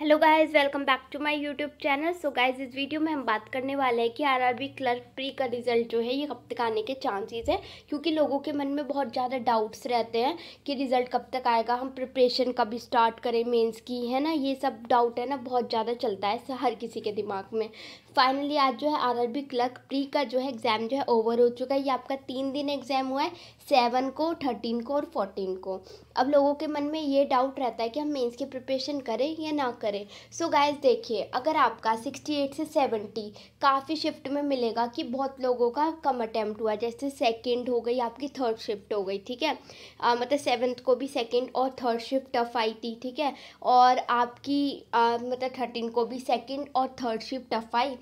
Hello guys welcome back to my YouTube channel so guys इस वीडियो में हम बात करने वाले हैं कि आरआरबी क्लर्क प्री का रिज़ल्ट जो है ये कब तक आने के चांसेस हैं क्योंकि लोगों के मन में बहुत ज़्यादा डाउट्स रहते हैं कि रिज़ल्ट कब तक आएगा हम प्रिपरेशन कब स्टार्ट करें मेंस की है ना ये सब डाउट है ना बहुत ज़्यादा चलता है हर किसी के दिमाग में फाइनली आज जो है आर क्लर्क प्री का जो है एग्ज़ाम जो है ओवर हो चुका है ये आपका तीन दिन एग्ज़ाम हुआ है सेवन को थर्टीन को और फोर्टीन को अब लोगों के मन में ये डाउट रहता है कि हम मेन्स की प्रिपरेशन करें या ना करें करें सो गाइज देखिए अगर आपका 68 से 70 काफ़ी शिफ्ट में मिलेगा कि बहुत लोगों का कम अटैम्प्ट हुआ जैसे सेकेंड हो गई आपकी थर्ड शिफ्ट हो गई ठीक है आ, मतलब सेवन्थ को भी सेकेंड और थर्ड शिफ्ट टफ आई थी ठीक है और आपकी आ, मतलब थर्टीन को भी सेकेंड और थर्ड शिफ्ट टफ आई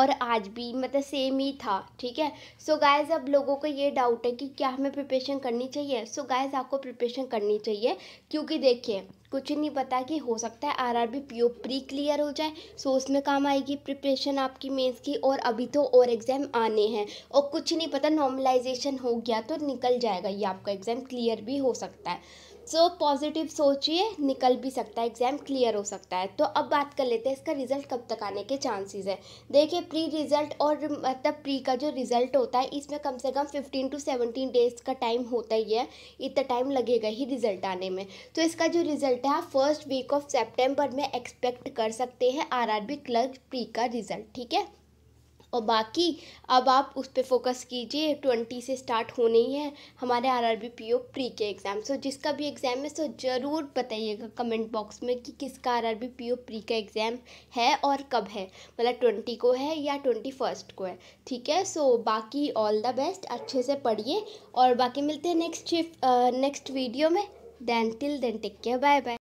और आज भी मतलब सेम ही था ठीक है सो so गाइज अब लोगों को ये डाउट है कि क्या हमें प्रिपरेशन करनी चाहिए सो so गाइज आपको प्रिपरेशन करनी चाहिए क्योंकि देखिए कुछ नहीं पता कि हो सकता है आरआरबी पीओ प्री क्लियर हो जाए सो उसमें काम आएगी प्रिपरेशन आपकी मेंस की और अभी तो और एग्ज़ाम आने हैं और कुछ नहीं पता नॉर्मलाइजेशन हो गया तो निकल जाएगा ये आपका एग्ज़ाम क्लियर भी हो सकता है सो पॉजिटिव सोचिए निकल भी सकता है एग्ज़ाम क्लियर हो सकता है तो अब बात कर लेते हैं इसका रिज़ल्ट कब तक आने के चांसेस है देखिए प्री रिज़ल्ट और मतलब प्री का जो रिज़ल्ट होता है इसमें कम से कम फिफ्टीन टू सेवनटीन डेज़ का टाइम होता ही है इतना टाइम लगेगा ही रिज़ल्ट आने में तो इसका जो रिज़ल्ट अंततः फर्स्ट वीक ऑफ सेप्टेम्बर में एक्सपेक्ट कर सकते हैं R R B clerk pre का रिजल्ट ठीक है और बाकी अब आप उस पर फोकस कीजिए ट्वेंटी से स्टार्ट होने ही है हमारे R R B P O pre के एग्ज़ाम सो जिसका भी एग्ज़ाम है सो ज़रूर बताइएगा कमेंट बॉक्स में कि किसका R R B P O pre का एग्ज़ाम है और कब है मतलब ट्वेंटी को है या ट्वेंटी फर्स्ट को है ठीक है सो बाकी ऑल द बेस्ट अच्छे से पढ़िए और बाकी मिलते हैं नेक्स्ट नेक्स्ट वीडियो में Then till then take care. Bye bye.